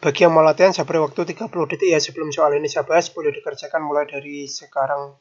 Bagi yang mau latihan, saya beri waktu 30 detik ya sebelum soal ini saya bahas, boleh dikerjakan mulai dari sekarang.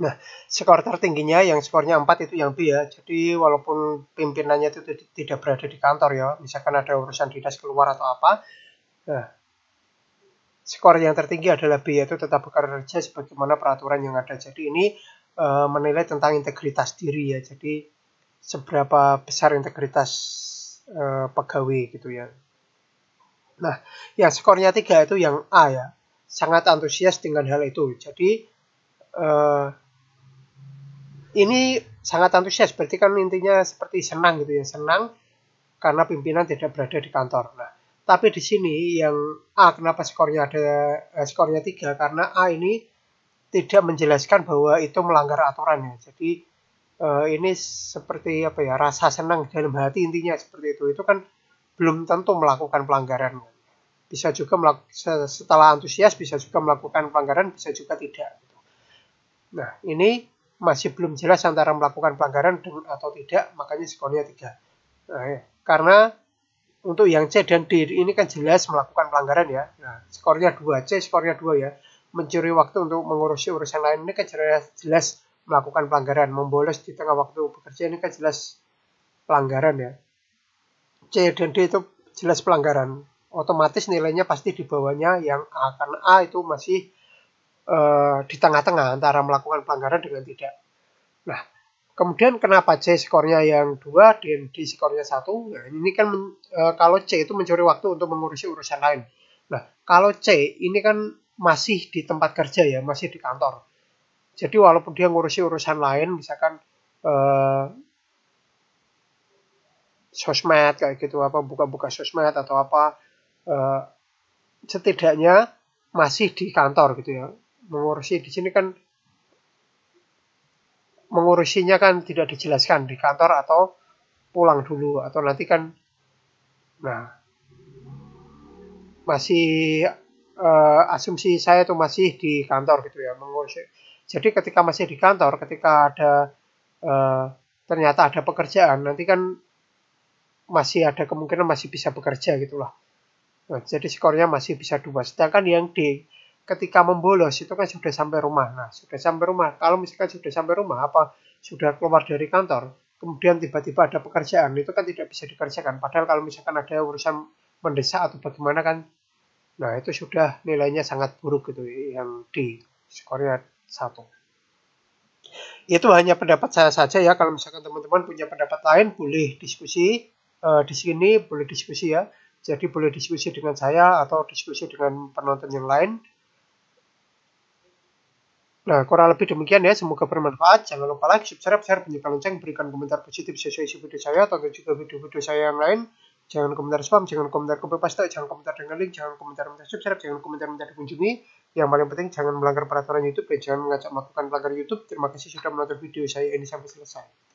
Nah, skor tertingginya yang skornya 4 itu yang B ya. Jadi walaupun pimpinannya itu tidak berada di kantor ya, misalkan ada urusan dinas keluar atau apa, nah, skor yang tertinggi adalah B yaitu tetap bekerja sebagaimana peraturan yang ada. Jadi ini e, menilai tentang integritas diri ya. Jadi seberapa besar integritas e, pegawai gitu ya. Nah, yang skornya 3 itu yang A ya. Sangat antusias dengan hal itu. Jadi eh, ini sangat antusias berarti kan intinya seperti senang gitu ya senang karena pimpinan tidak berada di kantor nah tapi di sini yang A kenapa skornya ada eh, skornya tiga karena A ini tidak menjelaskan bahwa itu melanggar aturan ya jadi eh, ini seperti apa ya rasa senang dalam hati intinya seperti itu itu kan belum tentu melakukan pelanggaran bisa juga setelah antusias bisa juga melakukan pelanggaran bisa juga tidak nah ini masih belum jelas antara melakukan pelanggaran dengan atau tidak, makanya skornya 3. Nah, ya. Karena untuk yang C dan D ini kan jelas melakukan pelanggaran ya. Nah, skornya 2, C skornya 2 ya. Mencuri waktu untuk mengurusi urusan lain ini kan jelas, jelas melakukan pelanggaran. Membolos di tengah waktu bekerja ini kan jelas pelanggaran ya. C dan D itu jelas pelanggaran. Otomatis nilainya pasti di bawahnya yang A karena A itu masih e, di tengah-tengah antara melakukan pelanggaran dengan tidak. Nah, kemudian kenapa C skornya yang dua dan D skornya satu? Nah, ini kan men, e, kalau C itu mencuri waktu untuk mengurusi urusan lain. Nah, kalau C ini kan masih di tempat kerja ya, masih di kantor. Jadi walaupun dia ngurusi urusan lain, misalkan e, sosmed kayak gitu apa buka-buka sosmed atau apa uh, setidaknya masih di kantor gitu ya mengurusi di sini kan mengurusinya kan tidak dijelaskan di kantor atau pulang dulu atau nanti kan nah masih uh, asumsi saya itu masih di kantor gitu ya mengurusi jadi ketika masih di kantor ketika ada uh, ternyata ada pekerjaan nanti kan masih ada kemungkinan masih bisa bekerja gitulah nah, jadi skornya masih bisa dua sedangkan yang di ketika membolos itu kan sudah sampai rumah. Nah, sudah sampai rumah. Kalau misalkan sudah sampai rumah, apa sudah keluar dari kantor, kemudian tiba-tiba ada pekerjaan, itu kan tidak bisa dikerjakan. Padahal kalau misalkan ada urusan mendesak atau bagaimana kan, nah itu sudah nilainya sangat buruk gitu yang di skornya satu. Itu hanya pendapat saya saja ya. Kalau misalkan teman-teman punya pendapat lain, boleh diskusi uh, di sini, boleh diskusi ya. Jadi boleh diskusi dengan saya atau diskusi dengan penonton yang lain Nah, kurang lebih demikian ya. Semoga bermanfaat. Jangan lupa like, subscribe, share, bunyikan lonceng, berikan komentar positif sesuai isi video saya, atau juga video-video saya yang lain. Jangan komentar spam, jangan komentar copy paste, jangan komentar dengan link, jangan komentar minta subscribe, jangan komentar minta dikunjungi. Yang paling penting jangan melanggar peraturan YouTube dan jangan mengajak melakukan pelanggaran YouTube. Terima kasih sudah menonton video saya ini sampai selesai.